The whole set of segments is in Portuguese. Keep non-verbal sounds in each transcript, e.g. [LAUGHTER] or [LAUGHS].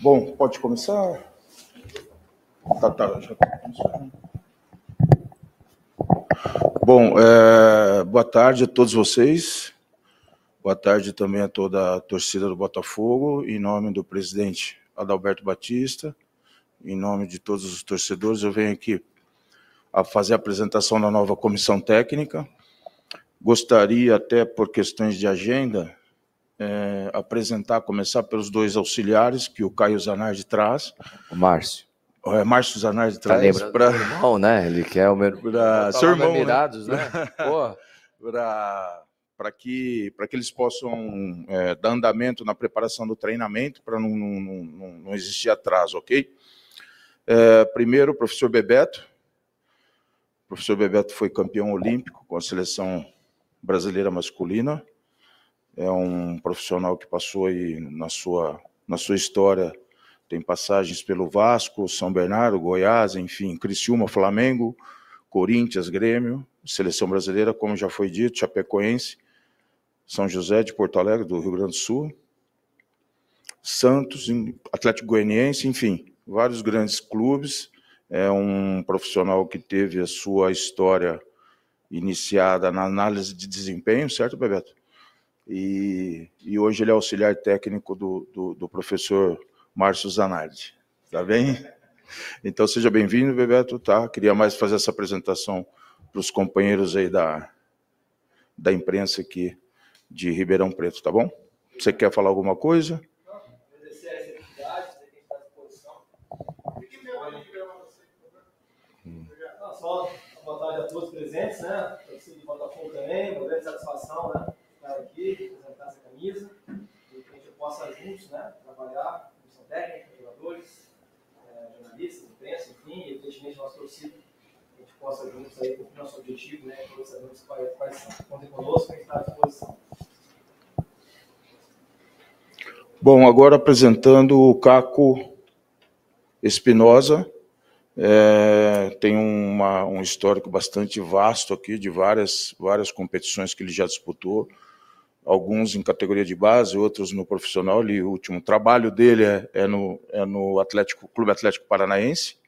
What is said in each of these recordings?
Bom, pode começar. Tá, tá, já tá Bom, é, boa tarde a todos vocês. Boa tarde também a toda a torcida do Botafogo, em nome do presidente Adalberto Batista. Em nome de todos os torcedores, eu venho aqui a fazer a apresentação da nova comissão técnica. Gostaria, até por questões de agenda, é, apresentar, começar pelos dois auxiliares que o Caio Zanardi traz. O Márcio. É, Márcio Zanardi tá traz. Tá pra... irmão, né? Ele quer é o meu. Pra... Seu irmão. Né? né? [LAUGHS] Pô. pra para que, que eles possam é, dar andamento na preparação do treinamento, para não, não, não, não, existir atraso, ok? É, primeiro, o professor Bebeto. O professor Bebeto foi campeão olímpico com a seleção brasileira masculina. É um profissional que passou aí na sua, na sua história, tem passagens pelo Vasco, São Bernardo, Goiás, enfim, Criciúma, Flamengo, Corinthians, Grêmio, seleção brasileira, como já foi dito, Chapecoense. São José de Porto Alegre, do Rio Grande do Sul, Santos, Atlético Goianiense, enfim, vários grandes clubes. É um profissional que teve a sua história iniciada na análise de desempenho, certo, Bebeto? E, e hoje ele é auxiliar técnico do, do, do professor Márcio Zanardi. Tá bem? Então seja bem-vindo, Bebeto. Tá? Queria mais fazer essa apresentação para os companheiros aí da, da imprensa que de Ribeirão Preto, tá bom? Você quer falar alguma coisa? Só boa tarde a todos presentes, né? Torcida do Botafogo também, uma grande satisfação, né? Estar aqui, apresentar essa camisa, e que a gente possa juntos, né? Trabalhar, comissão técnica, jogadores, eh, jornalistas, imprensa, enfim, e evidentemente nossa torcida, que a gente possa juntos aí cumprir nosso objetivo, né? Todos sabemos quais, quais são, contem conosco, a gente está à disposição. Bom, agora apresentando o Caco Espinosa. É, tem uma, um histórico bastante vasto aqui de várias, várias competições que ele já disputou, alguns em categoria de base, outros no profissional. o último trabalho dele é, é no, é no Atlético, Clube Atlético Paranaense.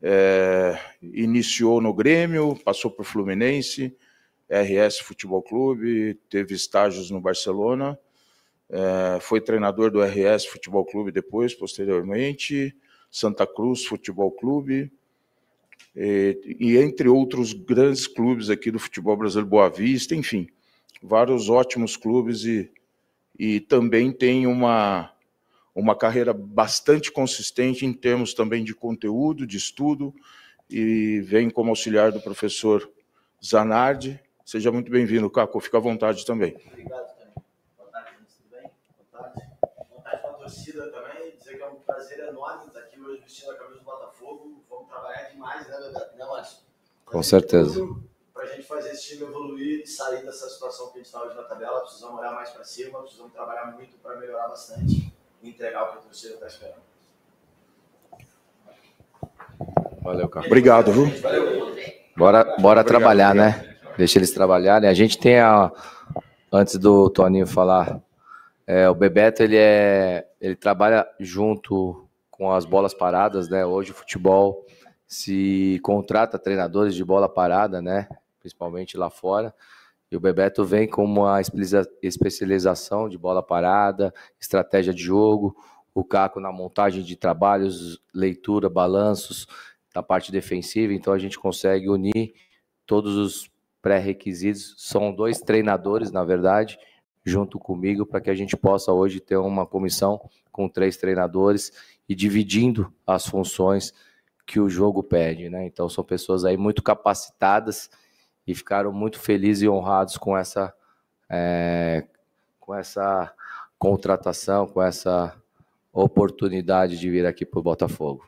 É, iniciou no Grêmio, passou para o Fluminense, RS Futebol Clube, teve estágios no Barcelona é, foi treinador do RS Futebol Clube depois, posteriormente, Santa Cruz Futebol Clube, e, e, entre outros grandes clubes aqui do futebol brasileiro, Boa Vista, enfim, vários ótimos clubes e, e também tem uma, uma carreira bastante consistente em termos também de conteúdo, de estudo, e vem como auxiliar do professor Zanardi. Seja muito bem-vindo, Caco, fica à vontade também. Obrigado. torcida também, dizer que é um prazer enorme estar aqui hoje vestindo a camisa do Botafogo. Vamos trabalhar demais, né, Bebeto? Né, Márcio? Com certeza. Para a gente fazer esse time evoluir e sair dessa situação que a gente está hoje na tabela, precisamos olhar mais para cima, precisamos trabalhar muito para melhorar bastante e entregar o que a torcida está esperando. Valeu, cara. Obrigado, viu? Valeu. Bora, bora Obrigado, trabalhar, né? Deixa eles trabalharem. A gente tem a. Antes do Toninho falar é, o Bebeto ele é, ele trabalha junto com as bolas paradas, né? Hoje o futebol se contrata treinadores de bola parada, né? Principalmente lá fora. E o Bebeto vem com uma especialização de bola parada, estratégia de jogo, o Caco na montagem de trabalhos, leitura, balanços, na parte defensiva. Então a gente consegue unir todos os pré-requisitos. São dois treinadores, na verdade junto comigo para que a gente possa hoje ter uma comissão com três treinadores e dividindo as funções que o jogo pede, né? Então são pessoas aí muito capacitadas e ficaram muito felizes e honrados com essa é, com essa contratação, com essa oportunidade de vir aqui para o Botafogo.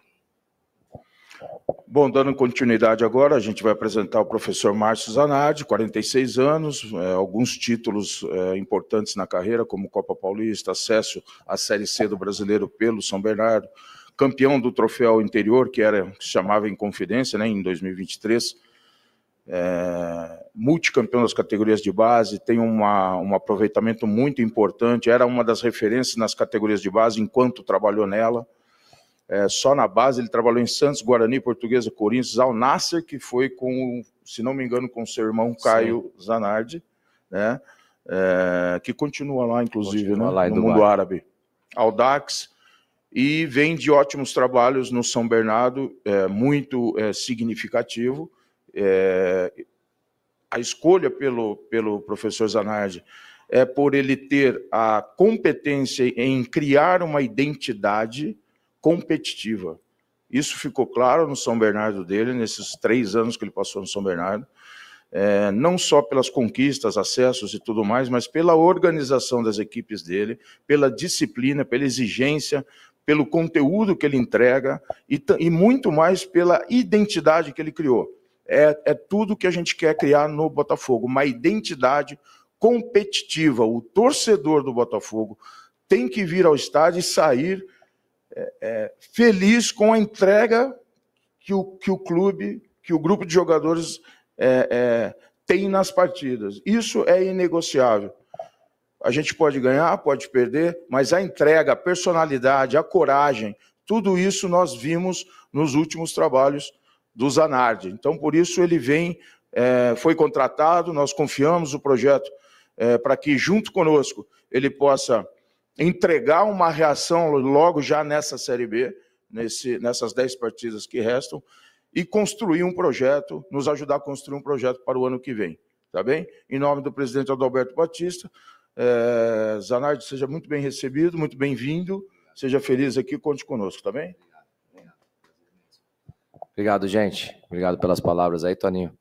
Bom, dando continuidade agora, a gente vai apresentar o professor Márcio Zanardi, 46 anos, é, alguns títulos é, importantes na carreira, como Copa Paulista, acesso à Série C do Brasileiro pelo São Bernardo, campeão do troféu interior, que era que se chamava Inconfidência, né, em 2023, é, multicampeão das categorias de base, tem uma, um aproveitamento muito importante, era uma das referências nas categorias de base enquanto trabalhou nela, é, só na base, ele trabalhou em Santos, Guarani, Portuguesa, Corinthians, Al Nasser, que foi com, se não me engano, com seu irmão Caio Sim. Zanardi, né? É, que continua lá, inclusive, continua né? lá no mundo árabe. Al-Dax, e vem de ótimos trabalhos no São Bernardo, é, muito é, significativo. É, a escolha pelo, pelo professor Zanardi é por ele ter a competência em criar uma identidade competitiva. Isso ficou claro no São Bernardo dele, nesses três anos que ele passou no São Bernardo, é, não só pelas conquistas, acessos e tudo mais, mas pela organização das equipes dele, pela disciplina, pela exigência, pelo conteúdo que ele entrega e, e muito mais pela identidade que ele criou. É, é tudo que a gente quer criar no Botafogo, uma identidade competitiva. O torcedor do Botafogo tem que vir ao estádio e sair é, é, feliz com a entrega que o, que o clube, que o grupo de jogadores é, é, tem nas partidas. Isso é inegociável. A gente pode ganhar, pode perder, mas a entrega, a personalidade, a coragem, tudo isso nós vimos nos últimos trabalhos do Zanardi. Então, por isso, ele vem, é, foi contratado, nós confiamos o projeto é, para que, junto conosco, ele possa entregar uma reação logo já nessa Série B, nesse, nessas 10 partidas que restam, e construir um projeto, nos ajudar a construir um projeto para o ano que vem. Tá bem? Em nome do presidente Adalberto Batista, é, Zanardi, seja muito bem recebido, muito bem-vindo, seja feliz aqui, conte conosco, tá bem? Obrigado, gente. Obrigado pelas palavras aí, Toninho.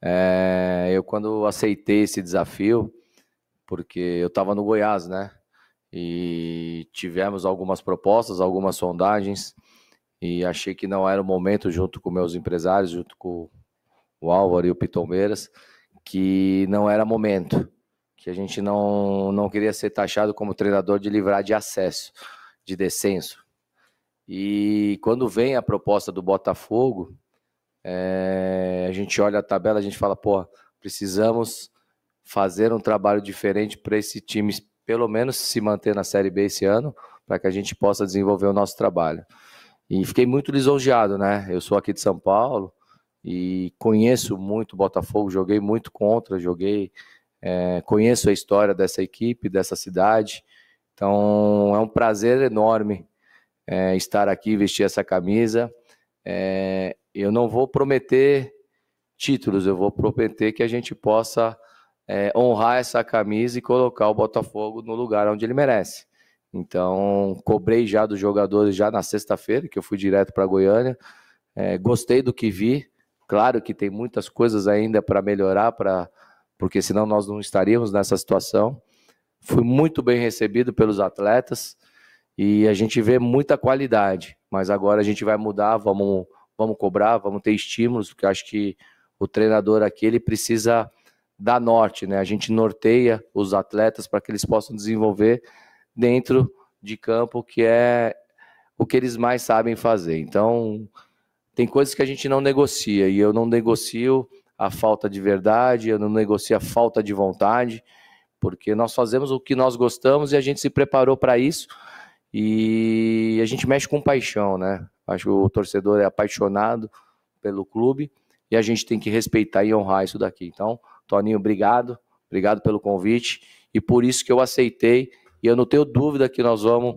É, eu, quando aceitei esse desafio, porque eu estava no Goiás, né? e tivemos algumas propostas, algumas sondagens e achei que não era o momento, junto com meus empresários, junto com o Álvaro e o Pitombeiras, que não era momento, que a gente não, não queria ser taxado como treinador de livrar de acesso, de descenso. E quando vem a proposta do Botafogo, é, a gente olha a tabela, a gente fala, pô, precisamos fazer um trabalho diferente para esse time pelo menos se manter na Série B esse ano, para que a gente possa desenvolver o nosso trabalho. E fiquei muito lisonjeado, né? Eu sou aqui de São Paulo e conheço muito Botafogo, joguei muito contra, joguei, é, conheço a história dessa equipe, dessa cidade. Então é um prazer enorme é, estar aqui, vestir essa camisa. É, eu não vou prometer títulos, eu vou prometer que a gente possa é, honrar essa camisa e colocar o Botafogo no lugar onde ele merece. Então, cobrei já dos jogadores já na sexta-feira, que eu fui direto para Goiânia. É, gostei do que vi. Claro que tem muitas coisas ainda para melhorar, pra, porque senão nós não estaríamos nessa situação. Fui muito bem recebido pelos atletas e a gente vê muita qualidade. Mas agora a gente vai mudar, vamos, vamos cobrar, vamos ter estímulos, porque acho que o treinador aqui ele precisa dá norte, né? A gente norteia os atletas para que eles possam desenvolver dentro de campo, que é o que eles mais sabem fazer. Então, tem coisas que a gente não negocia, e eu não negocio a falta de verdade, eu não negocio a falta de vontade, porque nós fazemos o que nós gostamos e a gente se preparou para isso. E a gente mexe com paixão, né? Acho que o torcedor é apaixonado pelo clube e a gente tem que respeitar e honrar isso daqui. Então, Toninho, obrigado, obrigado pelo convite e por isso que eu aceitei. E eu não tenho dúvida que nós vamos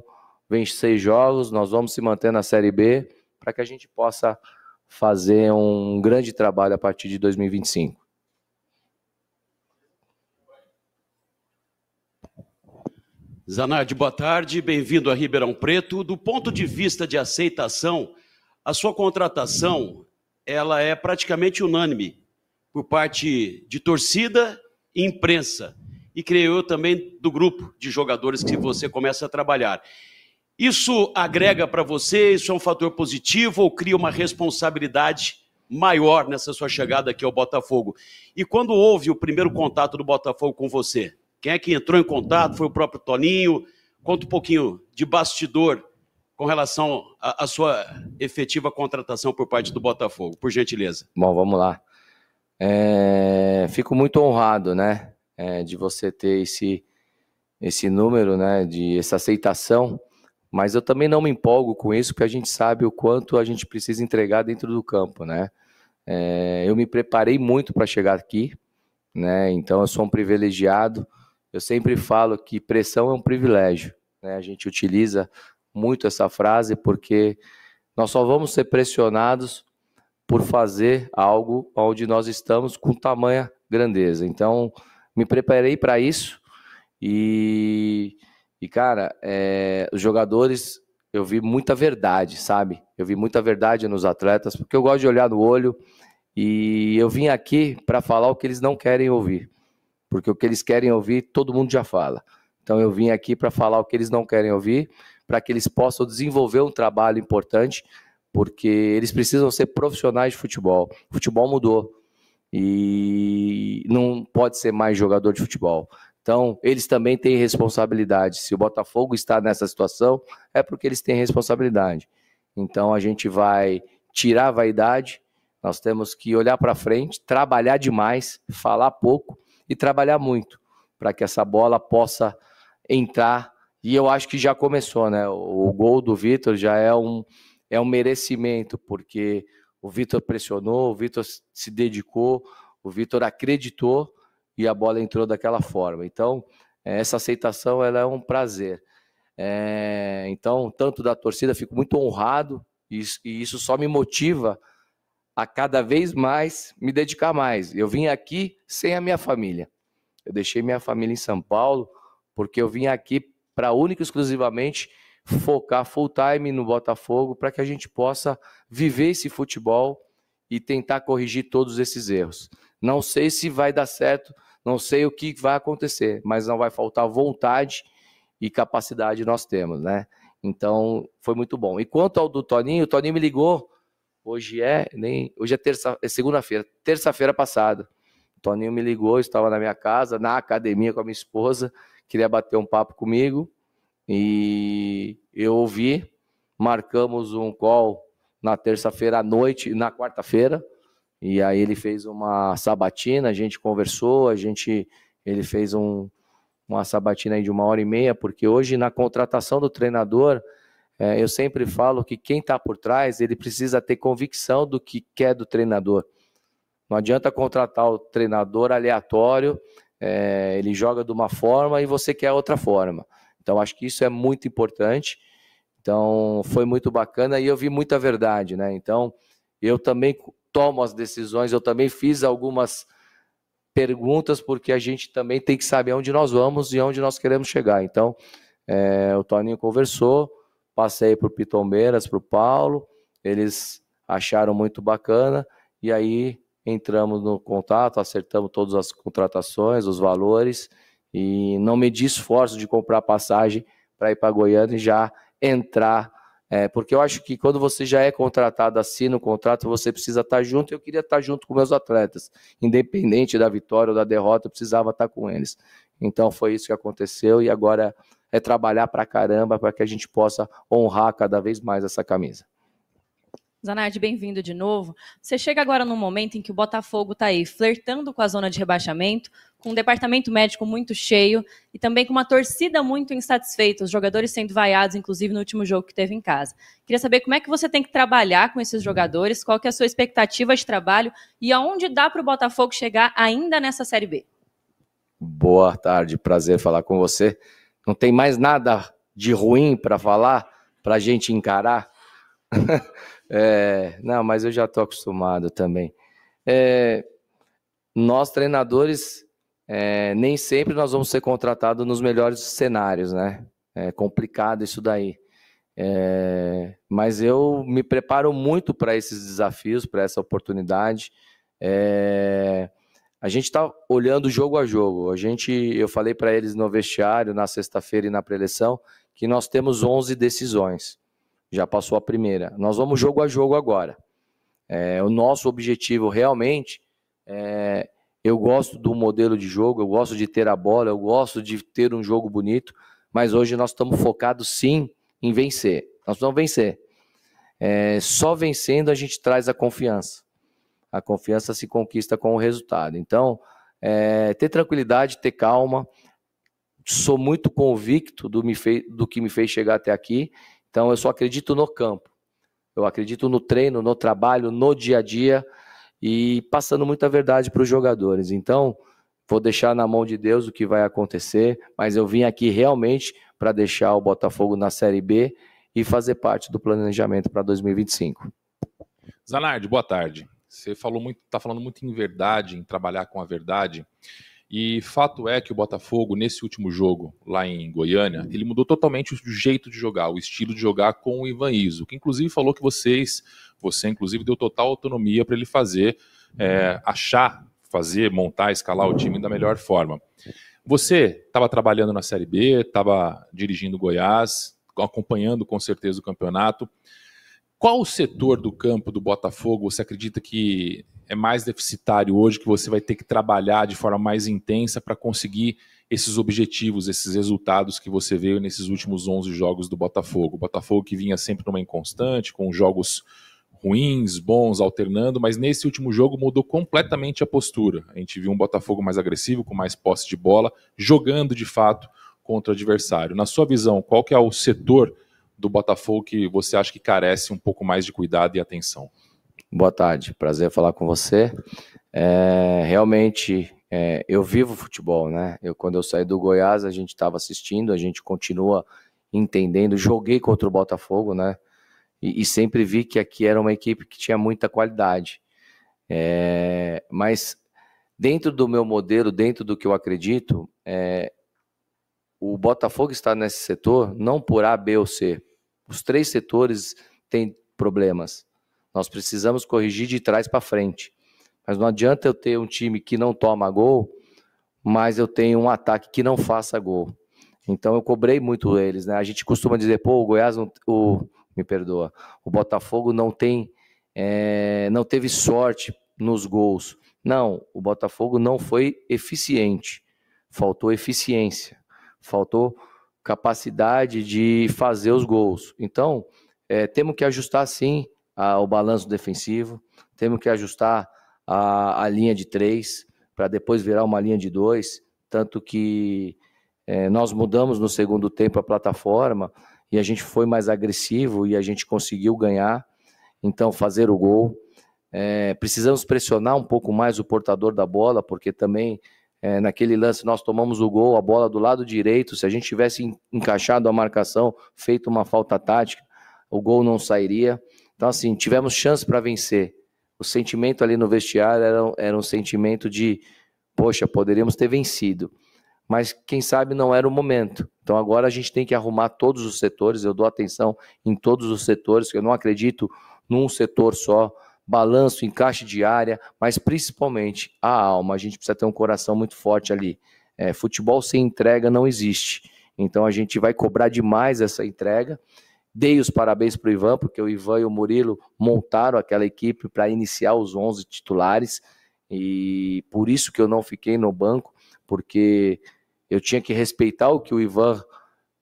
vencer jogos, nós vamos se manter na Série B para que a gente possa fazer um grande trabalho a partir de 2025. Zanardi, boa tarde, bem-vindo a Ribeirão Preto. Do ponto de vista de aceitação, a sua contratação ela é praticamente unânime por parte de torcida e imprensa. E creio eu também do grupo de jogadores que você começa a trabalhar. Isso agrega para você? Isso é um fator positivo ou cria uma responsabilidade maior nessa sua chegada aqui ao Botafogo? E quando houve o primeiro contato do Botafogo com você? Quem é que entrou em contato? Foi o próprio Toninho? Conta um pouquinho de bastidor com relação à sua efetiva contratação por parte do Botafogo, por gentileza. Bom, vamos lá. É, fico muito honrado, né, é, de você ter esse, esse número, né, de essa aceitação, mas eu também não me empolgo com isso, porque a gente sabe o quanto a gente precisa entregar dentro do campo, né. É, eu me preparei muito para chegar aqui, né, então eu sou um privilegiado, eu sempre falo que pressão é um privilégio, né, a gente utiliza muito essa frase porque nós só vamos ser pressionados por fazer algo onde nós estamos com tamanha grandeza. Então, me preparei para isso e, e cara, é, os jogadores, eu vi muita verdade, sabe? Eu vi muita verdade nos atletas, porque eu gosto de olhar no olho e eu vim aqui para falar o que eles não querem ouvir, porque o que eles querem ouvir, todo mundo já fala. Então, eu vim aqui para falar o que eles não querem ouvir, para que eles possam desenvolver um trabalho importante porque eles precisam ser profissionais de futebol. O futebol mudou e não pode ser mais jogador de futebol. Então, eles também têm responsabilidade. Se o Botafogo está nessa situação, é porque eles têm responsabilidade. Então, a gente vai tirar a vaidade, nós temos que olhar para frente, trabalhar demais, falar pouco e trabalhar muito para que essa bola possa entrar. E eu acho que já começou, né? O gol do Vitor já é um, é um merecimento, porque o Vitor pressionou, o Vitor se dedicou, o Vitor acreditou e a bola entrou daquela forma. Então, eh, essa aceitação ela é um prazer. É, então, tanto da torcida, fico muito honrado e, e isso só me motiva a cada vez mais me dedicar mais. Eu vim aqui sem a minha família. Eu deixei minha família em São Paulo porque eu vim aqui para única e exclusivamente focar full time no Botafogo para que a gente possa viver esse futebol e tentar corrigir todos esses erros. Não sei se vai dar certo, não sei o que vai acontecer, mas não vai faltar vontade e capacidade nós temos, né? Então, foi muito bom. E quanto ao do Toninho, o Toninho me ligou hoje é, nem, hoje é terça, é segunda-feira, terça-feira passada. O Toninho me ligou, estava na minha casa, na academia com a minha esposa, queria bater um papo comigo. E eu ouvi, marcamos um call na terça-feira à noite, na quarta-feira, e aí ele fez uma sabatina, a gente conversou, a gente, ele fez um, uma sabatina de uma hora e meia, porque hoje na contratação do treinador, é, eu sempre falo que quem está por trás, ele precisa ter convicção do que quer do treinador. Não adianta contratar o treinador aleatório, é, ele joga de uma forma e você quer outra forma. Então, acho que isso é muito importante. Então, foi muito bacana e eu vi muita verdade, né? Então, eu também tomo as decisões, eu também fiz algumas perguntas, porque a gente também tem que saber onde nós vamos e onde nós queremos chegar. Então, é, o Toninho conversou, passei para o Pitombeiras, para o Paulo, eles acharam muito bacana, e aí entramos no contato, acertamos todas as contratações, os valores, e não medir esforço de comprar passagem para ir para Goiânia e já entrar. É, porque eu acho que quando você já é contratado, assina o contrato, você precisa estar tá junto. Eu queria estar tá junto com meus atletas, independente da vitória ou da derrota, eu precisava estar tá com eles. Então foi isso que aconteceu e agora é trabalhar para caramba para que a gente possa honrar cada vez mais essa camisa. Zanardi, bem-vindo de novo. Você chega agora num momento em que o Botafogo está aí flertando com a zona de rebaixamento, com um departamento médico muito cheio e também com uma torcida muito insatisfeita, os jogadores sendo vaiados, inclusive no último jogo que teve em casa. Queria saber como é que você tem que trabalhar com esses jogadores, qual que é a sua expectativa de trabalho e aonde dá para o Botafogo chegar ainda nessa Série B. Boa tarde, prazer falar com você. Não tem mais nada de ruim para falar, para a gente encarar? [LAUGHS] É, não, mas eu já estou acostumado também. É, nós, treinadores, é, nem sempre nós vamos ser contratados nos melhores cenários, né? É complicado isso daí. É, mas eu me preparo muito para esses desafios, para essa oportunidade. É, a gente está olhando jogo a jogo. A gente, eu falei para eles no vestiário, na sexta-feira e na preleção, que nós temos 11 decisões já passou a primeira. Nós vamos jogo a jogo agora. É, o nosso objetivo realmente é, eu gosto do modelo de jogo, eu gosto de ter a bola, eu gosto de ter um jogo bonito, mas hoje nós estamos focados sim em vencer. Nós vamos vencer. É, só vencendo a gente traz a confiança. A confiança se conquista com o resultado. Então, é, ter tranquilidade, ter calma. Sou muito convicto do, me fei, do que me fez chegar até aqui então eu só acredito no campo. Eu acredito no treino, no trabalho, no dia a dia e passando muita verdade para os jogadores. Então, vou deixar na mão de Deus o que vai acontecer, mas eu vim aqui realmente para deixar o Botafogo na Série B e fazer parte do planejamento para 2025. Zanardi, boa tarde. Você falou muito, está falando muito em verdade, em trabalhar com a verdade. E fato é que o Botafogo, nesse último jogo, lá em Goiânia, ele mudou totalmente o jeito de jogar, o estilo de jogar com o Ivan Iso, que inclusive falou que vocês, você inclusive deu total autonomia para ele fazer, é, achar, fazer, montar, escalar o time da melhor forma. Você estava trabalhando na Série B, estava dirigindo Goiás, acompanhando com certeza o campeonato. Qual setor do campo do Botafogo você acredita que é mais deficitário hoje, que você vai ter que trabalhar de forma mais intensa para conseguir esses objetivos, esses resultados que você veio nesses últimos 11 jogos do Botafogo. O Botafogo que vinha sempre numa inconstante, com jogos ruins, bons, alternando, mas nesse último jogo mudou completamente a postura. A gente viu um Botafogo mais agressivo, com mais posse de bola, jogando de fato contra o adversário. Na sua visão, qual que é o setor do Botafogo que você acha que carece um pouco mais de cuidado e atenção? Boa tarde, prazer falar com você. É, realmente, é, eu vivo futebol, né? Eu, quando eu saí do Goiás, a gente estava assistindo, a gente continua entendendo. Joguei contra o Botafogo, né? E, e, sempre vi que aqui era uma equipe que tinha muita qualidade. É, mas dentro do meu modelo, dentro do que eu acredito, é, o Botafogo está nesse setor não por A, B ou C. Os três setores têm problemas. Nós precisamos corrigir de trás para frente. Mas não adianta eu ter um time que não toma gol, mas eu tenho um ataque que não faça gol. Então eu cobrei muito eles, né? A gente costuma dizer, pô, o Goiás, não, o, me perdoa, o Botafogo não tem, é, não teve sorte nos gols. Não, o Botafogo não foi eficiente. Faltou eficiência, faltou capacidade de fazer os gols. Então, é, temos que ajustar sim o balanço defensivo, temos que ajustar a, a linha de três para depois virar uma linha de dois, tanto que é, nós mudamos no segundo tempo a plataforma e a gente foi mais agressivo e a gente conseguiu ganhar, então fazer o gol. É, precisamos pressionar um pouco mais o portador da bola, porque também é, naquele lance nós tomamos o gol, a bola do lado direito. Se a gente tivesse encaixado a marcação, feito uma falta tática, o gol não sairia. Então, assim, tivemos chance para vencer. O sentimento ali no vestiário era, era um sentimento de, poxa, poderíamos ter vencido. Mas quem sabe não era o momento. Então agora a gente tem que arrumar todos os setores. Eu dou atenção em todos os setores, eu não acredito num setor só. Balanço, encaixe de área, mas principalmente a alma. A gente precisa ter um coração muito forte ali. É, futebol sem entrega não existe. Então a gente vai cobrar demais essa entrega Dei os parabéns para o Ivan, porque o Ivan e o Murilo montaram aquela equipe para iniciar os 11 titulares, e por isso que eu não fiquei no banco, porque eu tinha que respeitar o que o Ivan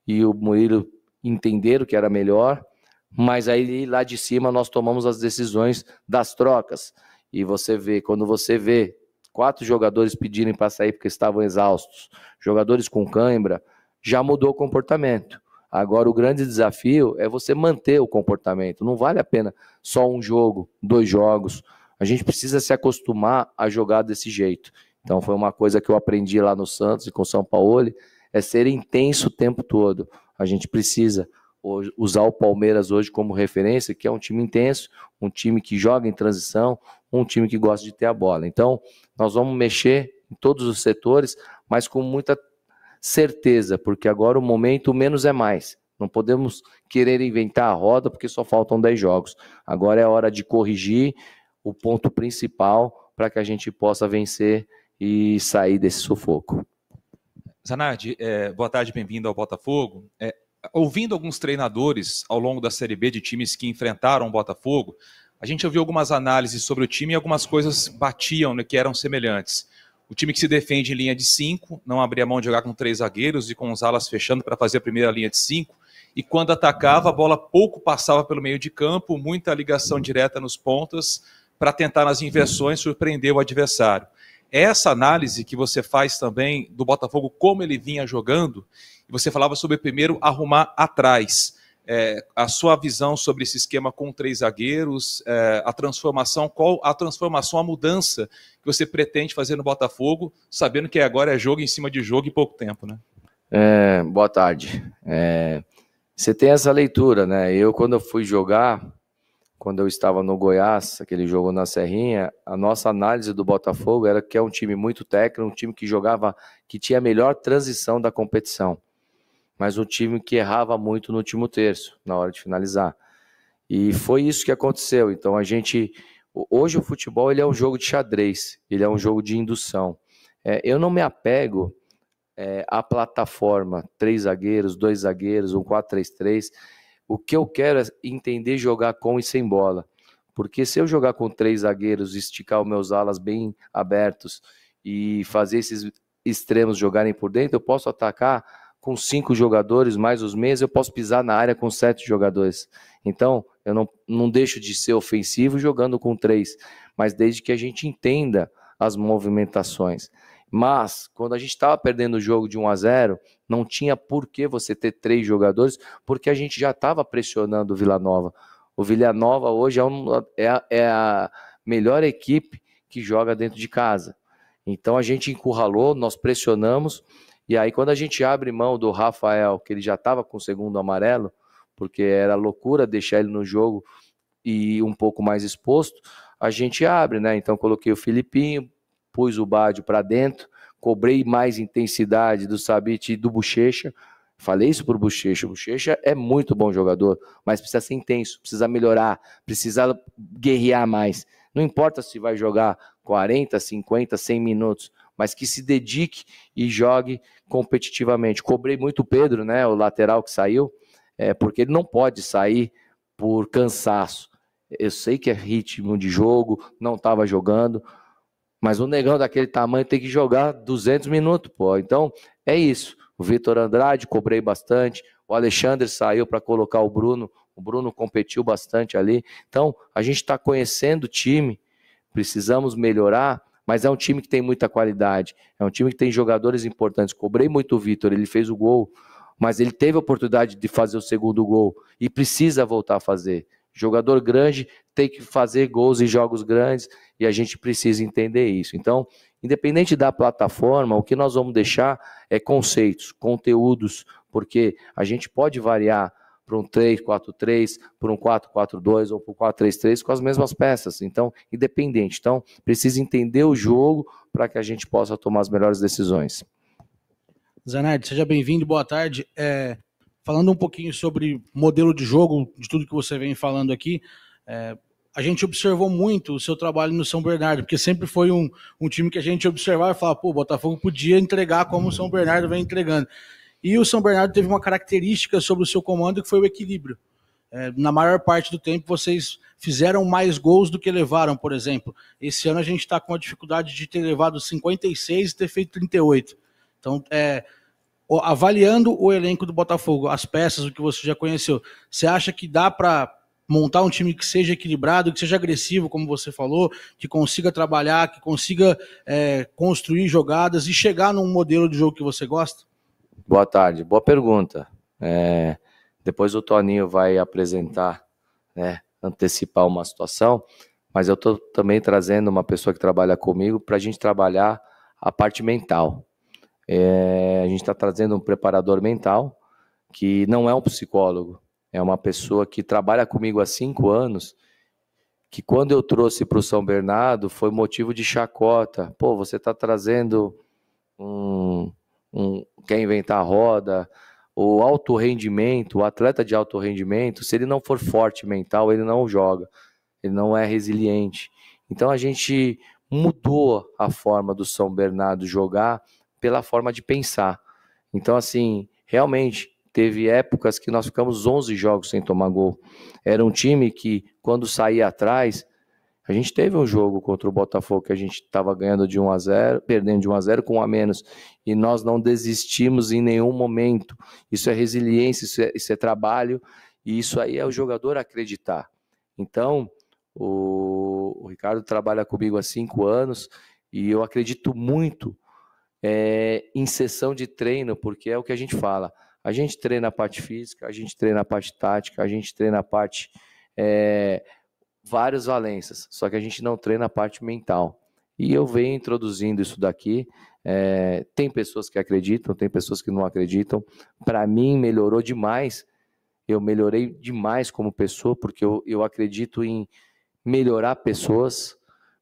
e o Murilo entenderam que era melhor, mas aí lá de cima nós tomamos as decisões das trocas. E você vê, quando você vê quatro jogadores pedirem para sair porque estavam exaustos, jogadores com cãibra, já mudou o comportamento. Agora, o grande desafio é você manter o comportamento. Não vale a pena só um jogo, dois jogos. A gente precisa se acostumar a jogar desse jeito. Então, foi uma coisa que eu aprendi lá no Santos e com o São Paulo, é ser intenso o tempo todo. A gente precisa usar o Palmeiras hoje como referência, que é um time intenso, um time que joga em transição, um time que gosta de ter a bola. Então, nós vamos mexer em todos os setores, mas com muita certeza, porque agora o momento menos é mais. Não podemos querer inventar a roda porque só faltam 10 jogos. Agora é hora de corrigir o ponto principal para que a gente possa vencer e sair desse sufoco. Zanardi, é, boa tarde, bem-vindo ao Botafogo. É, ouvindo alguns treinadores ao longo da Série B de times que enfrentaram o Botafogo, a gente ouviu algumas análises sobre o time e algumas coisas batiam, né, que eram semelhantes. O time que se defende em linha de 5, não abria mão de jogar com três zagueiros e com os alas fechando para fazer a primeira linha de 5. E quando atacava, a bola pouco passava pelo meio de campo, muita ligação direta nos pontas para tentar nas inversões surpreender o adversário. Essa análise que você faz também do Botafogo, como ele vinha jogando, você falava sobre primeiro arrumar atrás é, a sua visão sobre esse esquema com três zagueiros, é, a transformação, qual a transformação, a mudança que você pretende fazer no Botafogo, sabendo que agora é jogo em cima de jogo e pouco tempo, né? É, boa tarde. É, você tem essa leitura, né? Eu, quando eu fui jogar, quando eu estava no Goiás, aquele jogo na Serrinha, a nossa análise do Botafogo era que é um time muito técnico, um time que jogava, que tinha a melhor transição da competição mas um time que errava muito no último terço, na hora de finalizar. E foi isso que aconteceu. Então a gente hoje o futebol ele é um jogo de xadrez, ele é um jogo de indução. É, eu não me apego é, à plataforma, três zagueiros, dois zagueiros, um 4-3-3. O que eu quero é entender jogar com e sem bola. Porque se eu jogar com três zagueiros, esticar os meus alas bem abertos e fazer esses extremos jogarem por dentro, eu posso atacar com cinco jogadores, mais os meias, eu posso pisar na área com sete jogadores. Então, eu não, não deixo de ser ofensivo jogando com três, mas desde que a gente entenda as movimentações. Mas, quando a gente estava perdendo o jogo de 1 a 0 não tinha por que você ter três jogadores, porque a gente já estava pressionando o Vila Nova. O Vila Nova hoje é, um, é, é a melhor equipe que joga dentro de casa. Então, a gente encurralou, nós pressionamos e aí, quando a gente abre mão do Rafael, que ele já estava com o segundo amarelo, porque era loucura deixar ele no jogo e um pouco mais exposto, a gente abre, né? Então, coloquei o Filipinho, pus o Bádio para dentro, cobrei mais intensidade do Sabit e do Bochecha. Falei isso pro Bochecha. O Bochecha é muito bom jogador, mas precisa ser intenso, precisa melhorar, precisa guerrear mais. Não importa se vai jogar 40, 50, 100 minutos, mas que se dedique e jogue competitivamente. Cobrei muito o Pedro, né, o lateral que saiu, é, porque ele não pode sair por cansaço. Eu sei que é ritmo de jogo, não estava jogando, mas um negão daquele tamanho tem que jogar 200 minutos, pô. Então, é isso. O Vitor Andrade, cobrei bastante. O Alexandre saiu para colocar o Bruno. O Bruno competiu bastante ali. Então, a gente está conhecendo o time, precisamos melhorar mas é um time que tem muita qualidade, é um time que tem jogadores importantes. Cobrei muito o Vitor, ele fez o gol, mas ele teve a oportunidade de fazer o segundo gol e precisa voltar a fazer. Jogador grande tem que fazer gols em jogos grandes e a gente precisa entender isso. Então, independente da plataforma, o que nós vamos deixar é conceitos, conteúdos, porque a gente pode variar por um 3-4-3, por um 4-4-2 ou por um 4-3-3 com as mesmas peças. Então, independente. Então, precisa entender o jogo para que a gente possa tomar as melhores decisões. Zanardi, seja bem-vindo, boa tarde. É, falando um pouquinho sobre modelo de jogo, de tudo que você vem falando aqui, é, a gente observou muito o seu trabalho no São Bernardo, porque sempre foi um, um time que a gente observava e falava, pô, o Botafogo podia entregar como o São Bernardo vem entregando. E o São Bernardo teve uma característica sobre o seu comando que foi o equilíbrio. É, na maior parte do tempo vocês fizeram mais gols do que levaram, por exemplo. Esse ano a gente está com a dificuldade de ter levado 56 e ter feito 38. Então, é, avaliando o elenco do Botafogo, as peças, o que você já conheceu, você acha que dá para montar um time que seja equilibrado, que seja agressivo, como você falou, que consiga trabalhar, que consiga é, construir jogadas e chegar num modelo de jogo que você gosta? Boa tarde, boa pergunta. É, depois o Toninho vai apresentar, né, antecipar uma situação, mas eu estou também trazendo uma pessoa que trabalha comigo para a gente trabalhar a parte mental. É, a gente está trazendo um preparador mental que não é um psicólogo, é uma pessoa que trabalha comigo há cinco anos, que quando eu trouxe para o São Bernardo foi motivo de chacota. Pô, você está trazendo um um, quer inventar a roda, o alto rendimento, o atleta de alto rendimento, se ele não for forte mental, ele não joga, ele não é resiliente. Então a gente mudou a forma do São Bernardo jogar pela forma de pensar. Então, assim, realmente teve épocas que nós ficamos 11 jogos sem tomar gol. Era um time que, quando saía atrás, a gente teve um jogo contra o Botafogo que a gente estava ganhando de 1 a 0, perdendo de 1 a 0 com um a menos, e nós não desistimos em nenhum momento. Isso é resiliência, isso é, isso é trabalho, e isso aí é o jogador acreditar. Então, o, o Ricardo trabalha comigo há cinco anos e eu acredito muito é, em sessão de treino, porque é o que a gente fala. A gente treina a parte física, a gente treina a parte tática, a gente treina a parte. É, várias valências, só que a gente não treina a parte mental. E eu venho introduzindo isso daqui. É, tem pessoas que acreditam, tem pessoas que não acreditam. Para mim, melhorou demais. Eu melhorei demais como pessoa, porque eu, eu acredito em melhorar pessoas,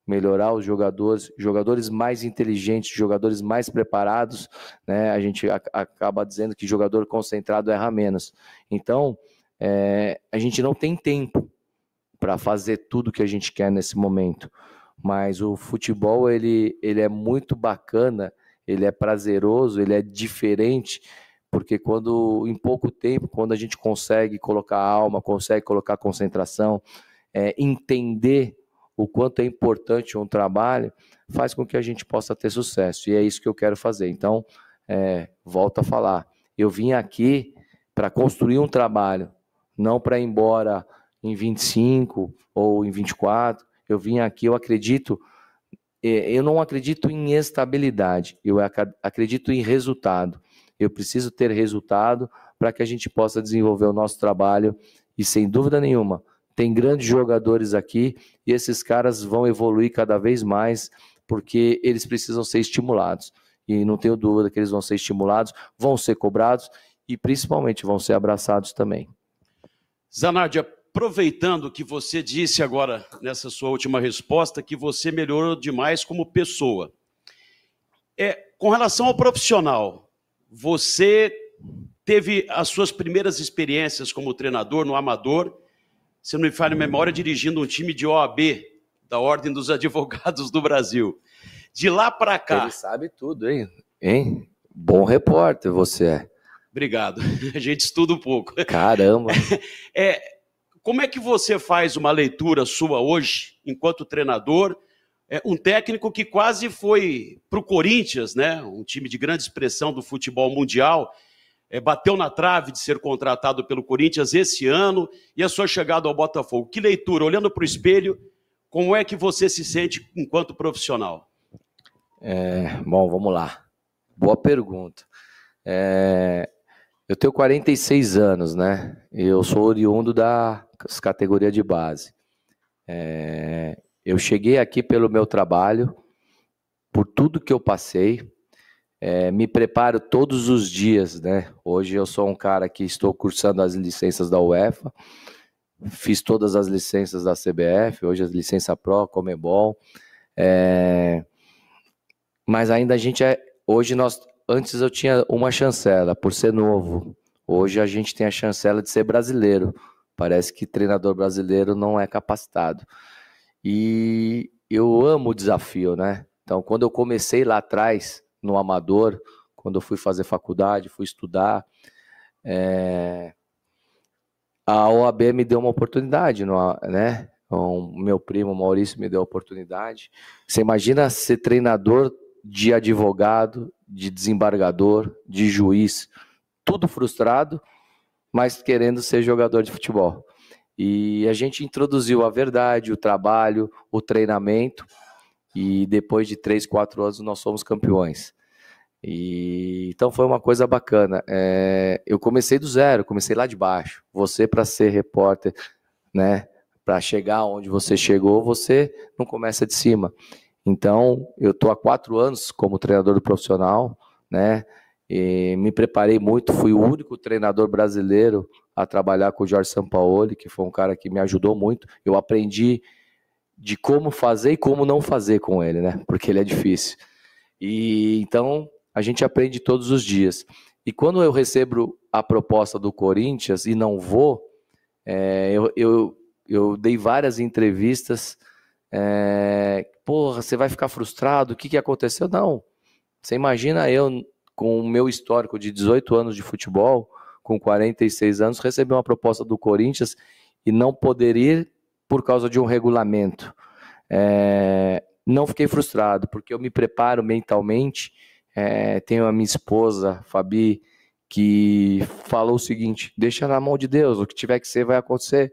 melhorar os jogadores, jogadores mais inteligentes, jogadores mais preparados. Né? A gente a, acaba dizendo que jogador concentrado erra menos. Então, é, a gente não tem tempo para fazer tudo que a gente quer nesse momento. Mas o futebol ele, ele é muito bacana, ele é prazeroso, ele é diferente, porque quando em pouco tempo, quando a gente consegue colocar alma, consegue colocar concentração, é, entender o quanto é importante um trabalho, faz com que a gente possa ter sucesso. E é isso que eu quero fazer. Então, é, volto a falar, eu vim aqui para construir um trabalho, não para ir embora em 25 ou em 24. Eu vim aqui, eu acredito. É, eu não acredito em estabilidade, eu acredito em resultado. Eu preciso ter resultado para que a gente possa desenvolver o nosso trabalho e, sem dúvida nenhuma, tem grandes jogadores aqui e esses caras vão evoluir cada vez mais porque eles precisam ser estimulados. E não tenho dúvida que eles vão ser estimulados, vão ser cobrados e principalmente vão ser abraçados também. Zanardi aproveitando que você disse agora, nessa sua última resposta, que você melhorou demais como pessoa. É, com relação ao profissional, você teve as suas primeiras experiências como treinador no amador, se não me falha a memória, dirigindo um time de OAB, da Ordem dos [LAUGHS] Advogados do Brasil. De lá para cá. Ele sabe tudo, hein? Hein? Bom repórter você é. Obrigado. [LAUGHS] A gente estuda um pouco. Caramba. [LAUGHS] É, como é que você faz uma leitura sua hoje, enquanto treinador? É um técnico que quase foi para o Corinthians, né? um time de grande expressão do futebol mundial, é, bateu na trave de ser contratado pelo Corinthians esse ano e a sua chegada ao Botafogo. Que leitura, olhando para o espelho, como é que você se sente enquanto profissional? É, bom, vamos lá. Boa pergunta. É, eu tenho 46 anos, né? Eu sou oriundo da, categoria de base. É, eu cheguei aqui pelo meu trabalho, por tudo que eu passei, é, me preparo todos os dias, né? Hoje eu sou um cara que estou cursando as licenças da UEFA, fiz todas as licenças da CBF, hoje as licença Pro, Comebol, é... mas ainda a gente é, hoje nós, antes eu tinha uma chancela por ser novo, hoje a gente tem a chancela de ser brasileiro, Parece que treinador brasileiro não é capacitado. E eu amo o desafio, né? Então, quando eu comecei lá atrás, no Amador, quando eu fui fazer faculdade, fui estudar, é... a OAB me deu uma oportunidade, né? O meu primo Maurício me deu a oportunidade. Você imagina ser treinador de advogado, de desembargador, de juiz, tudo frustrado mas querendo ser jogador de futebol. E a gente introduziu a verdade, o trabalho, o treinamento, e depois de três, quatro anos nós somos campeões. E, então foi uma coisa bacana. É, eu comecei do zero, comecei lá de baixo. Você para ser repórter, né? Para chegar onde você chegou, você não começa de cima. Então eu tô há quatro anos como treinador profissional, né? E me preparei muito, fui o único treinador brasileiro a trabalhar com o Jorge Sampaoli, que foi um cara que me ajudou muito. Eu aprendi de como fazer e como não fazer com ele, né? Porque ele é difícil. E então a gente aprende todos os dias. E quando eu recebo a proposta do Corinthians e não vou, é, eu, eu, eu, dei várias entrevistas. É, Porra, você vai ficar frustrado? O que, que aconteceu? Não. Você imagina eu com o meu histórico de 18 anos de futebol, com 46 anos, receber uma proposta do Corinthians e não poder ir por causa de um regulamento. É, não fiquei frustrado, porque eu me preparo mentalmente. É, tenho a minha esposa, Fabi, que falou o seguinte: deixa na mão de Deus, o que tiver que ser vai acontecer.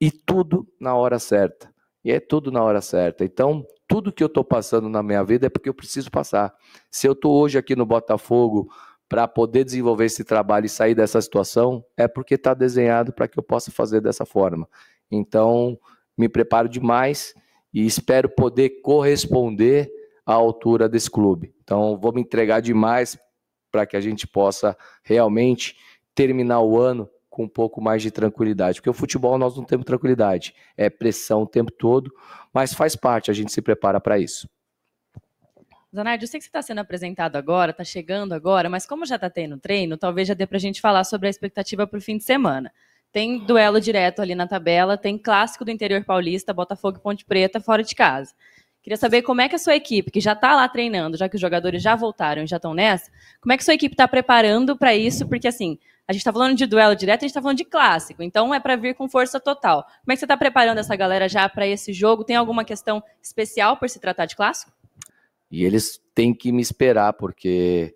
E tudo na hora certa. E é tudo na hora certa. Então, tudo que eu estou passando na minha vida é porque eu preciso passar. Se eu estou hoje aqui no Botafogo para poder desenvolver esse trabalho e sair dessa situação, é porque está desenhado para que eu possa fazer dessa forma. Então, me preparo demais e espero poder corresponder à altura desse clube. Então, vou me entregar demais para que a gente possa realmente terminar o ano com um pouco mais de tranquilidade. Porque o futebol nós não temos tranquilidade, é pressão o tempo todo, mas faz parte, a gente se prepara para isso. Zanardi, eu sei que você está sendo apresentado agora, está chegando agora, mas como já está tendo treino, talvez já dê para a gente falar sobre a expectativa para o fim de semana. Tem duelo direto ali na tabela, tem clássico do interior paulista, Botafogo e Ponte Preta, fora de casa. Queria saber como é que a sua equipe, que já está lá treinando, já que os jogadores já voltaram e já estão nessa, como é que a sua equipe está preparando para isso? Porque, assim, a gente está falando de duelo direto, a gente está falando de clássico. Então é para vir com força total. Como é que você está preparando essa galera já para esse jogo? Tem alguma questão especial por se tratar de clássico? E eles têm que me esperar, porque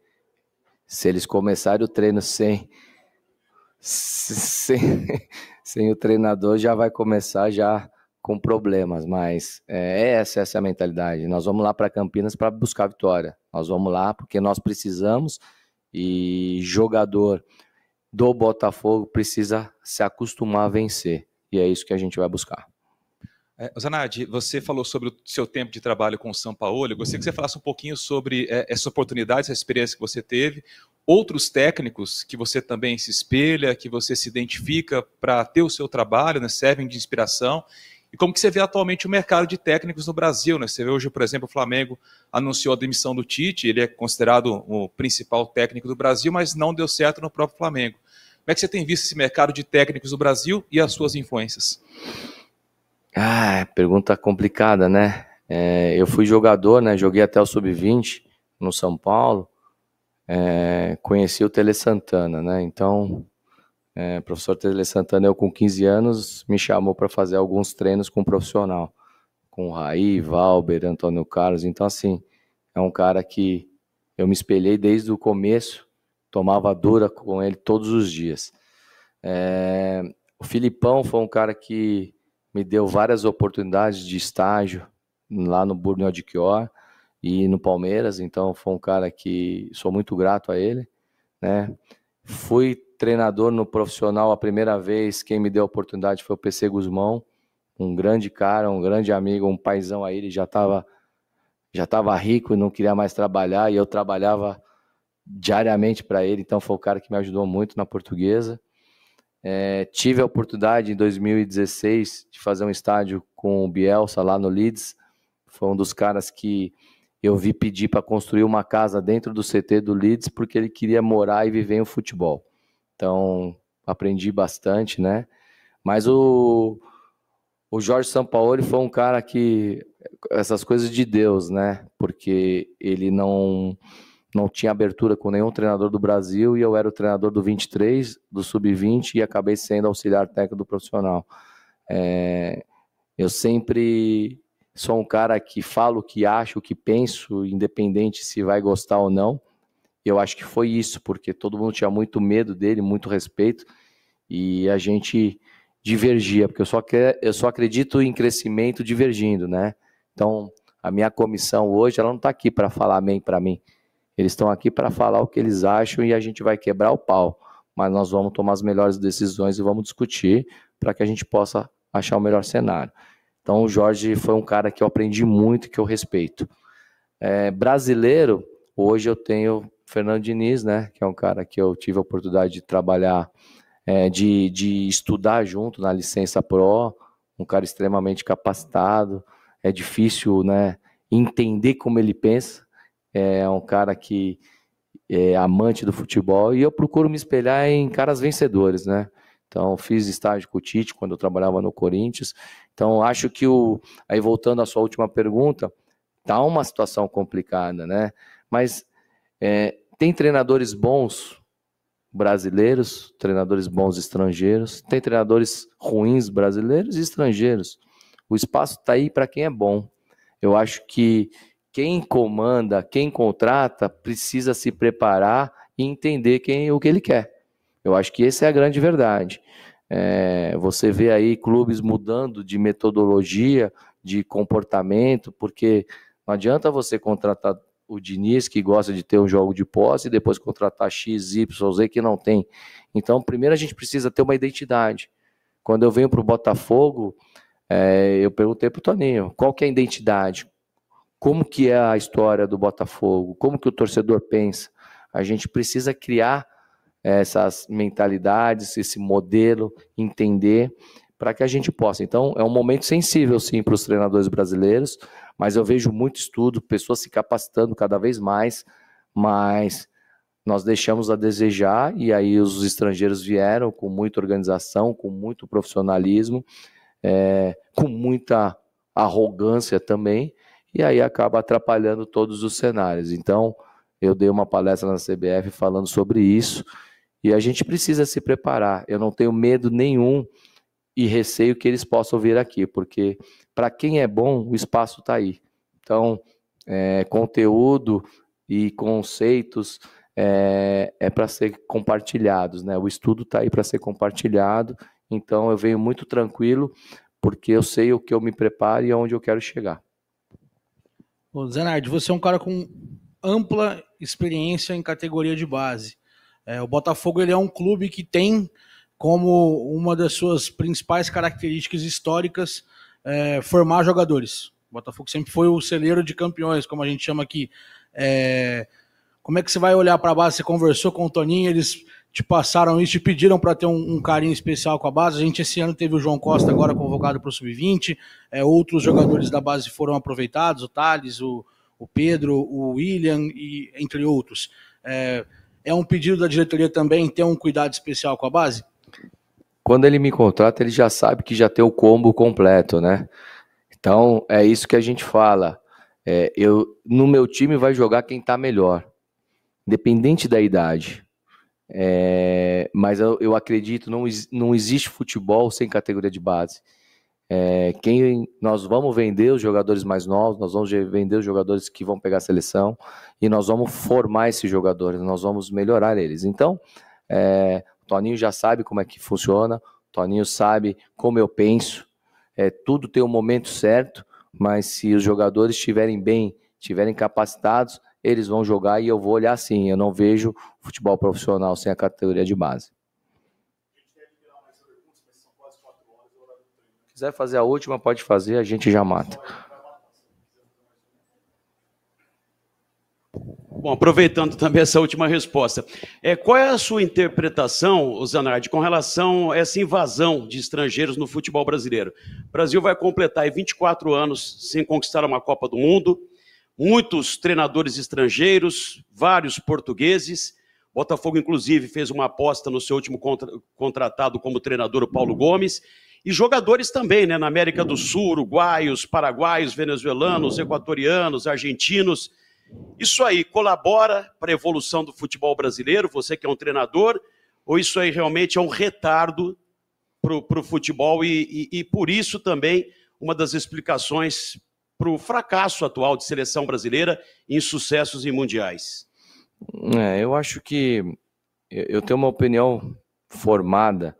se eles começarem o treino sem, [LAUGHS] sem, sem o treinador, já vai começar já com problemas. Mas é, é essa, essa é a mentalidade. Nós vamos lá para Campinas para buscar vitória. Nós vamos lá porque nós precisamos e jogador do Botafogo precisa se acostumar a vencer. E é isso que a gente vai buscar. É, Zanardi, você falou sobre o seu tempo de trabalho com o São Paulo. Eu gostaria que você falasse um pouquinho sobre é, essa oportunidade, essa experiência que você teve, outros técnicos que você também se espelha, que você se identifica para ter o seu trabalho, né, servem de inspiração e como que você vê atualmente o mercado de técnicos no Brasil? Né? Você vê hoje, por exemplo, o Flamengo anunciou a demissão do Tite, ele é considerado o principal técnico do Brasil, mas não deu certo no próprio Flamengo. Como é que você tem visto esse mercado de técnicos no Brasil e as suas influências? Ah, pergunta complicada, né? É, eu fui jogador, né? Joguei até o sub-20 no São Paulo. É, conheci o Tele Santana, né? Então é, professor Tele Santana, eu com 15 anos, me chamou para fazer alguns treinos com um profissional, com o Raí, Valber, Antônio Carlos. Então, assim, é um cara que eu me espelhei desde o começo, tomava dura com ele todos os dias. É, o Filipão foi um cara que me deu várias oportunidades de estágio lá no Burnell de Chior e no Palmeiras, então foi um cara que sou muito grato a ele, né? Fui treinador no profissional a primeira vez, quem me deu a oportunidade foi o PC Guzmão, um grande cara, um grande amigo, um paizão aí, ele já estava já tava rico, não queria mais trabalhar, e eu trabalhava diariamente para ele, então foi o cara que me ajudou muito na portuguesa. É, tive a oportunidade em 2016 de fazer um estádio com o Bielsa lá no Leeds, foi um dos caras que eu vi pedir para construir uma casa dentro do CT do Leeds porque ele queria morar e viver o futebol. Então, aprendi bastante, né? Mas o, o Jorge Sampaoli foi um cara que. Essas coisas de Deus, né? Porque ele não, não tinha abertura com nenhum treinador do Brasil e eu era o treinador do 23, do Sub-20 e acabei sendo auxiliar técnico do profissional. É, eu sempre sou um cara que falo o que acho, o que penso, independente se vai gostar ou não eu acho que foi isso, porque todo mundo tinha muito medo dele, muito respeito, e a gente divergia, porque eu só, eu só acredito em crescimento divergindo, né? Então, a minha comissão hoje, ela não está aqui para falar amém para mim. Eles estão aqui para falar o que eles acham e a gente vai quebrar o pau. Mas nós vamos tomar as melhores decisões e vamos discutir para que a gente possa achar o melhor cenário. Então, o Jorge foi um cara que eu aprendi muito e que eu respeito. É, brasileiro, hoje eu tenho Fernando Diniz, né, que é um cara que eu tive a oportunidade de trabalhar, é, de, de estudar junto na licença pro, um cara extremamente capacitado, é difícil, né, entender como ele pensa, é, é um cara que é, é amante do futebol e eu procuro me espelhar em caras vencedores, né, então, fiz estágio com o Tite quando eu trabalhava no Corinthians. Então, acho que o. Aí, voltando à sua última pergunta, tá uma situação complicada, né? Mas é, tem treinadores bons brasileiros, treinadores bons estrangeiros, tem treinadores ruins brasileiros e estrangeiros. O espaço está aí para quem é bom. Eu acho que quem comanda, quem contrata, precisa se preparar e entender quem o que ele quer. Eu acho que essa é a grande verdade. É, você vê aí clubes mudando de metodologia, de comportamento, porque não adianta você contratar o Diniz, que gosta de ter um jogo de posse, e depois contratar X, Y, Z, que não tem. Então, primeiro a gente precisa ter uma identidade. Quando eu venho para o Botafogo, é, eu perguntei para o Toninho, qual que é a identidade? Como que é a história do Botafogo? Como que o torcedor pensa? A gente precisa criar essas mentalidades, esse modelo, entender para que a gente possa. Então, é um momento sensível, sim, para os treinadores brasileiros, mas eu vejo muito estudo, pessoas se capacitando cada vez mais, mas nós deixamos a desejar e aí os estrangeiros vieram com muita organização, com muito profissionalismo, é, com muita arrogância também, e aí acaba atrapalhando todos os cenários. Então, eu dei uma palestra na CBF falando sobre isso, e a gente precisa se preparar. Eu não tenho medo nenhum e receio que eles possam vir aqui, porque para quem é bom, o espaço está aí. Então, é, conteúdo e conceitos é, é para ser compartilhados, né? O estudo está aí para ser compartilhado, então eu venho muito tranquilo, porque eu sei o que eu me preparo e aonde eu quero chegar. Ô, Zenardi, você é um cara com ampla experiência em categoria de base. É, o Botafogo ele é um clube que tem como uma das suas principais características históricas é, formar jogadores. O Botafogo sempre foi o celeiro de campeões, como a gente chama aqui. É, como é que você vai olhar para a base? Você conversou com o Toninho, eles te passaram isso, te pediram para ter um, um, carinho especial com a base. A gente esse ano teve o João Costa agora convocado para o Sub-20, é, outros jogadores da base foram aproveitados, o Thales, o, o Pedro, o William, e, entre outros. É, é um pedido da diretoria também ter um cuidado especial com a base? Quando ele me contrata, ele já sabe que já tem o combo completo, né? Então é isso que a gente fala. É, eu no meu time vai jogar quem está melhor, independente da idade. É, mas eu, eu, acredito não não existe futebol sem categoria de base. É, quem nós vamos vender os jogadores mais novos, nós vamos vender os jogadores que vão pegar a seleção e nós vamos formar esses jogadores, nós vamos melhorar eles. Então, é, Toninho já sabe como é que funciona, Toninho sabe como eu penso. É, tudo tem um momento certo, mas se os jogadores estiverem bem, estiverem capacitados, eles vão jogar e eu vou olhar assim. Eu não vejo futebol profissional sem a categoria de base. Se quiser fazer a última, pode fazer, a gente já mata. Bom, aproveitando também essa última resposta, é, qual é a sua interpretação, Zanardi, com relação a essa invasão de estrangeiros no futebol brasileiro? O Brasil vai completar 24 anos sem conquistar uma Copa do Mundo, muitos treinadores estrangeiros, vários portugueses. Botafogo, inclusive, fez uma aposta no seu último contra contratado como treinador, o Paulo Gomes. E jogadores também, né? Na América do Sul, uruguaios, paraguaios, venezuelanos, equatorianos, argentinos. Isso aí colabora para a evolução do futebol brasileiro, você que é um treinador, ou isso aí realmente é um retardo para o futebol e, e, e por isso também uma das explicações para o fracasso atual de seleção brasileira em sucessos em mundiais? É, eu acho que eu tenho uma opinião formada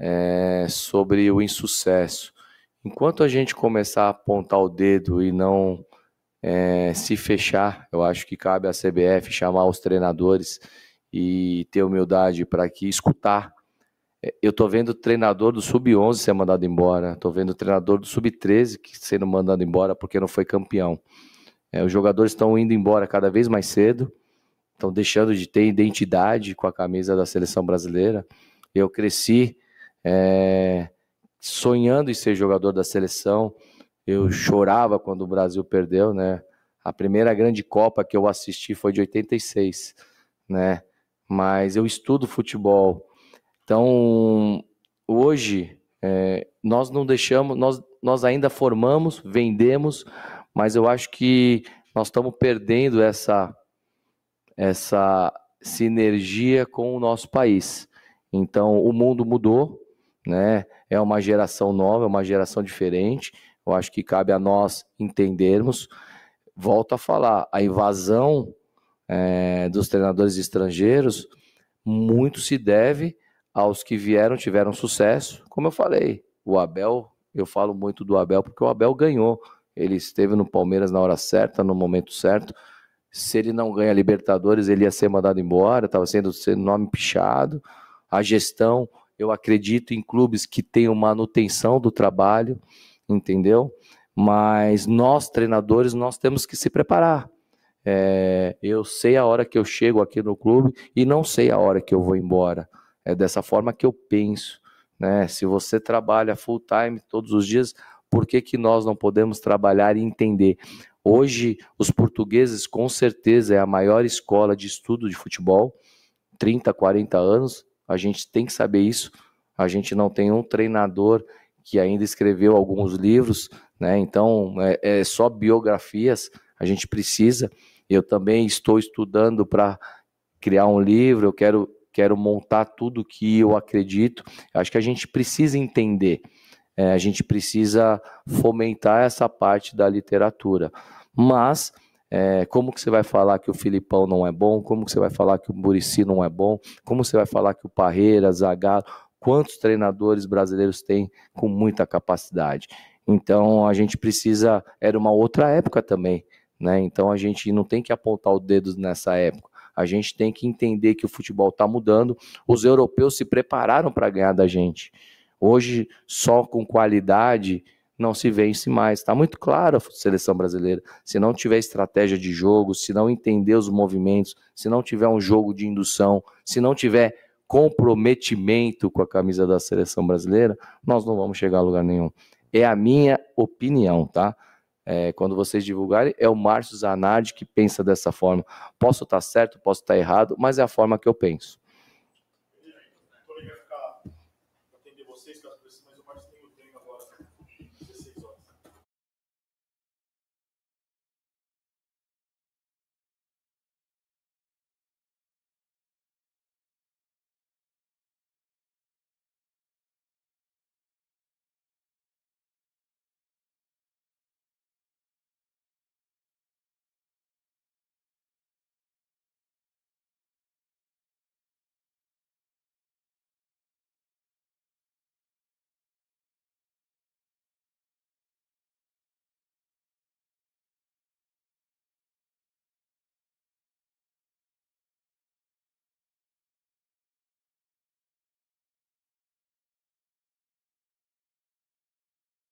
é, sobre o insucesso. Enquanto a gente começar a apontar o dedo e não é, se fechar. Eu acho que cabe à CBF chamar os treinadores e ter humildade para que escutar. É, eu estou vendo treinador do sub-11 ser mandado embora, estou vendo treinador do sub-13 sendo mandado embora porque não foi campeão. É, os jogadores estão indo embora cada vez mais cedo, estão deixando de ter identidade com a camisa da seleção brasileira. Eu cresci é, sonhando em ser jogador da seleção, eu uhum. chorava quando o Brasil perdeu, né? A primeira grande Copa que eu assisti foi de 86, né? Mas eu estudo futebol. Então, hoje, é, nós não deixamos, nós, nós ainda formamos, vendemos, mas eu acho que nós estamos perdendo essa, essa sinergia com o nosso país. Então, o mundo mudou, né? É uma geração nova, é uma geração diferente eu acho que cabe a nós entendermos. Volto a falar, a invasão é, dos treinadores estrangeiros muito se deve aos que vieram, tiveram sucesso. Como eu falei, o Abel, eu falo muito do Abel porque o Abel ganhou. Ele esteve no Palmeiras na hora certa, no momento certo. Se ele não ganha Libertadores, ele ia ser mandado embora, estava sendo, sendo nome pichado. A gestão, eu acredito em clubes que tenham manutenção do trabalho entendeu? Mas nós, treinadores, nós temos que se preparar. É, eu sei a hora que eu chego aqui no clube e não sei a hora que eu vou embora. É dessa forma que eu penso. Né? Se você trabalha full time todos os dias, por que, que nós não podemos trabalhar e entender? Hoje, os portugueses, com certeza, é a maior escola de estudo de futebol, 30, 40 anos, a gente tem que saber isso. A gente não tem um treinador que ainda escreveu alguns livros, né? Então, é, é só biografias, a gente precisa. Eu também estou estudando para criar um livro, eu quero, quero montar tudo que eu acredito. Acho que a gente precisa entender, é, a gente precisa fomentar essa parte da literatura. Mas é, como que você vai falar que o Filipão não é bom? Como que você vai falar que o Murici não é bom? Como você vai falar que o Parreira, Zagallo, quantos treinadores brasileiros tem com muita capacidade. Então a gente precisa, era uma outra época também, né? Então a gente não tem que apontar o dedo nessa época. A gente tem que entender que o futebol está mudando. Os europeus se prepararam para ganhar da gente. Hoje, só com qualidade não se vence mais. Está muito claro a seleção brasileira. Se não tiver estratégia de jogo, se não entender os movimentos, se não tiver um jogo de indução, se não tiver comprometimento com a camisa da seleção brasileira, nós não vamos chegar a lugar nenhum. É a minha opinião, tá? É, quando vocês divulgarem, é o Márcio Zanardi que pensa dessa forma. Posso estar certo, posso estar errado, mas é a forma que eu penso.